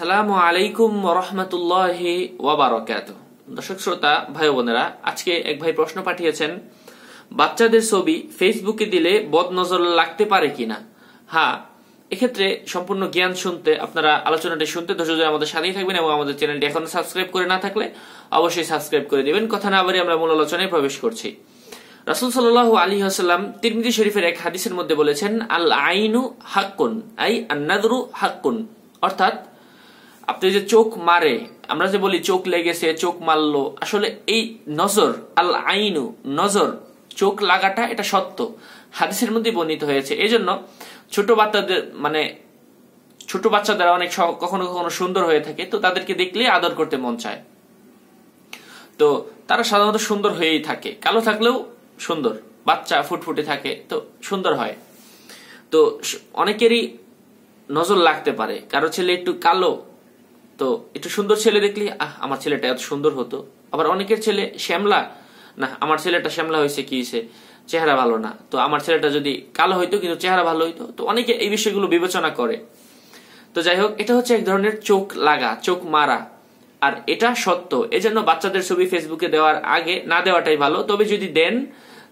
সালামু আলাইকুম রহমতুল্লাহ ওয়াবারকাত দর্শক শ্রোতা ভাই বোনেরা আজকে এক ভাই প্রশ্ন পাঠিয়েছেন বাচ্চাদের ছবি ফেসবুকে দিলে বদনজর লাগতে পারে কিনা হ্যাঁ এক্ষেত্রে সম্পূর্ণ জ্ঞান শুনতে আপনারা আলোচনাটি শুনতে ধৈর্য আমাদের সাথেই থাকবেন এবং আমাদের চ্যানেলটি এখনো সাবস্ক্রাইব করে না থাকলে অবশ্যই সাবস্ক্রাইব করে দেবেন কথা না বলে আমরা মূল আলোচনায় প্রবেশ করছি রাসুল সাল আলী আসাল্লাম তিরমিজি শরীফের এক হাদিসের মধ্যে বলেছেন আল আইনু হাক্কুন আই আন্নাদরু হাক্কুন অর্থাৎ আপনি যে চোখ মারে আমরা যে বলি চোখ লেগেছে চোখ মারলো আসলে এই নজর আল আইনু নজর চোখ লাগাটা এটা সত্য হাদিসের মধ্যে বর্ণিত হয়েছে এই জন্য ছোট বাচ্চাদের মানে ছোট বাচ্চাদের অনেক কখনো কখনো সুন্দর হয়ে থাকে তো তাদেরকে দেখলে আদর করতে মন চায় তো তারা সাধারণত সুন্দর হয়েই থাকে কালো থাকলেও সুন্দর বাচ্চা ফুটফুটে থাকে তো সুন্দর হয় তো অনেকেরই নজর লাগতে পারে কারো ছেলে একটু কালো তো একটু সুন্দর ছেলে দেখলি আহ আমার ছেলেটা এত সুন্দর হতো আবার অনেকের ছেলে শ্যামলা না আমার ছেলেটা শ্যামলা হয়েছে কি হয়েছে চেহারা ভালো না তো আমার ছেলেটা যদি কালো হইতো কিন্তু চেহারা ভালো হইতো তো অনেকে এই বিষয়গুলো বিবেচনা করে তো যাই হোক এটা হচ্ছে এক ধরনের চোখ লাগা চোখ মারা আর এটা সত্য এজন্য বাচ্চাদের ছবি ফেসবুকে দেওয়ার আগে না দেওয়াটাই ভালো তবে যদি দেন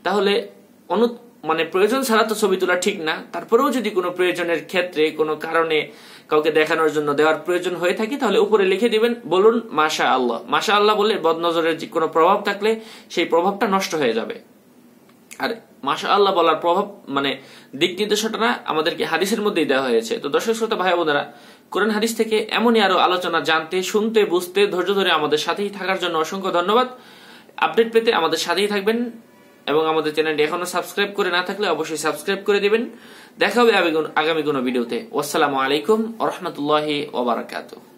তাহলে অনু মানে প্রয়োজন ছাড়া তো ছবি তোলা ঠিক না তারপরেও যদি কোনো প্রয়োজনের ক্ষেত্রে কোনো কারণে কাউকে দেখানোর জন্য দেওয়ার প্রয়োজন হয়ে থাকে তাহলে উপরে লিখে দিবেন বলুন মাশা আল্লাহ মাশা আল্লাহ বললে বদনজরের যে কোনো প্রভাব থাকলে সেই প্রভাবটা নষ্ট হয়ে যাবে আর মাশা আল্লাহ বলার প্রভাব মানে দিক নির্দেশনা আমাদেরকে হাদিসের মধ্যেই দেওয়া হয়েছে তো দর্শক শ্রোতা ভাই বোনেরা কোরআন হাদিস থেকে এমনই আরো আলোচনা জানতে শুনতে বুঝতে ধৈর্য ধরে আমাদের সাথেই থাকার জন্য অসংখ্য ধন্যবাদ আপডেট পেতে আমাদের সাথেই থাকবেন এবং আমাদের চ্যানেলটি এখনো সাবস্ক্রাইব করে না থাকলে অবশ্যই সাবস্ক্রাইব করে দেবেন দেখা হবে আগামী কোনো ভিডিওতে আসসালামু আলাইকুম রহমতুল্লাহ ওবরাকাতু